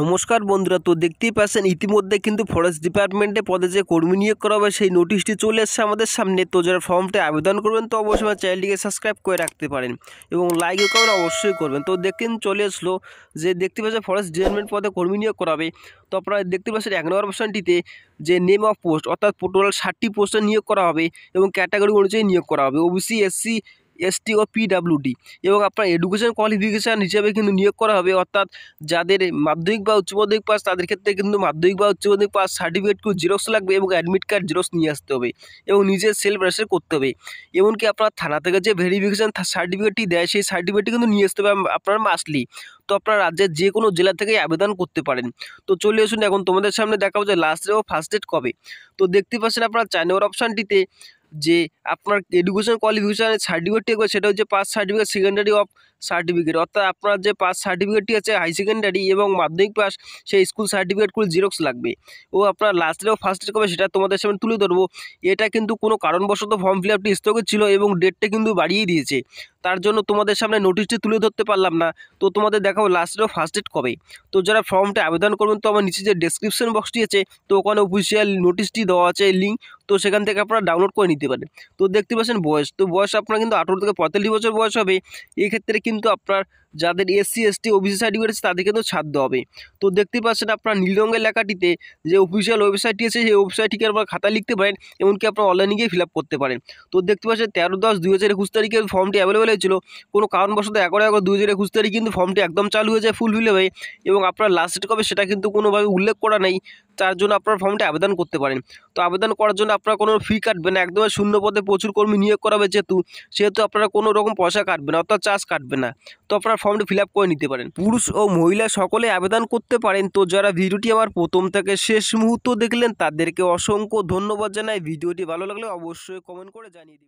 নমস্কার বন্ধুরা তো দেখতেই পাচ্ছেন ইতিমধ্যে কিন্তু ফরেস্ট ডিপার্টমেন্টে পদে যে কর্মী নিয়োগ করা হবে সেই নোটিশটি চলে এসছে আমাদের সামনে তো যারা ফর্মটি আবেদন করবেন তো অবশ্যই আমার চ্যানেলটিকে সাবস্ক্রাইব করে রাখতে পারেন এবং লাইক ও অবশ্যই করবেন তো দেখেন চলে আসলো যে দেখতে পাচ্ছেন ফরেস্ট ডিপার্টমেন্ট পদে কর্মী নিয়োগ করা হবে তো আপনারা দেখতে পাচ্ছেন এক নম্বর অপশানটিতে যে নেম অফ পোস্ট অর্থাৎ টোটাল ষাটটি পোস্টে নিয়োগ করা হবে এবং ক্যাটাগরি অনুযায়ী নিয়োগ করা হবে ওবিসি এসসি এসটি ও পিডাব্লিউডি এবং আপনার এডুকেশন কোয়ালিফিকেশান হিসাবে কিন্তু নিয়োগ করা হবে অর্থাৎ যাদের মাধ্যমিক বা উচ্চ মাধ্যমিক পাস তাদের ক্ষেত্রে কিন্তু মাধ্যমিক বা উচ্চ মাধ্যমিক পাস সার্টিফিকেটকেও জেরক্স লাগবে এবং অ্যাডমিট কার্ড জেরক্স নিয়ে আসতে হবে এবং নিজের সেলফ রেজিস্টার করতে হবে এমনকি আপনার থানা থেকে যে ভেরিফিকেশান সার্টিফিকেটটি দেয় সেই সার্টিফিকেটটি কিন্তু নিয়ে আসতে হবে আপনার মাসলি তো আপনার রাজ্যের যে কোনো জেলা থেকে আবেদন করতে পারেন তো চলে আসুন এখন তোমাদের সামনে দেখাবো যে লাস্ট ডে ও ফার্স্ট ডেট কবে তো দেখতে পাচ্ছেন আপনার চার নম্বর অপশানটিতে যে আপনার এডুকেশন কোয়ালিফিকেশন সার্টিফিকেট ঠিক সেটা হচ্ছে pass certificate secondary of certificate অর্থাৎ আপনার যে পাস সার্টিফিকেটটি আছে হাই সেকেন্ডারি এবং মাধ্যমিক পাস সেই স্কুল সার্টিফিকেটগুলো জিরক্স লাগবে ও আপনার লাস্ট ও ফার্স্ট ইয়ার কবে সেটা তোমাদের সামনে তুলে ধরবো এটা কিন্তু কোনো কারণবশত ফর্ম ফিল আপটি স্থগিত ছিল এবং ডেটটা কিন্তু বাড়িয়ে দিয়েছে তার জন্য তোমাদের সামনে নোটিশটি তুলে ধরতে পারলাম না তো তোমাদের দেখাবো লাস্ট ডেট ফার্স্ট ডেট কবে তো যারা ফর্মটা আবেদন করবেন তো আমার নিচে যে ডেসক্রিপশন বক্সটি আছে তো ওখানে অফিসিয়াল নোটিশটি দেওয়া আছে লিঙ্ক তো সেখান থেকে আপনারা ডাউনলোড করে নিতে পারেন তো দেখতে পাচ্ছেন বয়স তো বয়স আপনার কিন্তু আঠেরো থেকে পঁয়তাল্লিশ বছর বয়স হবে এই ক্ষেত্রে কিন্তু আপনার যাদের এসসি এসটি ওবিসি সার্টিফিকেট আছে তাদেরকে তো ছাড় দেওয়া হবে তো দেখতে পাচ্ছেন আপনার নীল রঙের লেখাটিতে যে অফিসিয়াল ওয়েবসাইটটি আছে সেই ওয়েবসাইটটিকে আপনার খাতা লিখতে পারেন এমনকি আপনার অনলাইনে গিয়ে ফিল করতে পারেন তো দেখতে পাচ্ছেন তেরো দশ দুই হাজার একুশ তারিখে ফর্মটি অ্যাভেলেবেল হয়েছিল কোনো কারণবশত এগারো এগারো দুই হাজার একুশ তারিখ কিন্তু ফর্মটি একদম চালু হয়ে যায় ফুলফিল হয়ে এবং আপনার লাস্ট ডেট কবে সেটা কিন্তু কোনোভাবে উল্লেখ করা নেই তার জন্য আপনার ফর্মটি আবেদন করতে পারেন তো আবেদন করার জন্য আপনার কোনো ফি কাটবে না একদমই শূন্য পদে প্রচুর কর্মী নিয়োগ করাবে যেহেতু সেহেতু আপনারা কোনো রকম পয়সা কাটবে না অর্থাৎ চার্জ কাটবে না তো আপনার ফর্মটি ফিল করে নিতে পারেন পুরুষ ও মহিলা সকলে আবেদন করতে পারেন তো যারা ভিডিওটি আমার প্রথম থেকে শেষ মুহূর্ত দেখলেন তাদেরকে অসংখ্য ধন্যবাদ জানাই ভিডিওটি ভালো লাগলে অবশ্যই কমেন্ট করে জানিয়ে দিন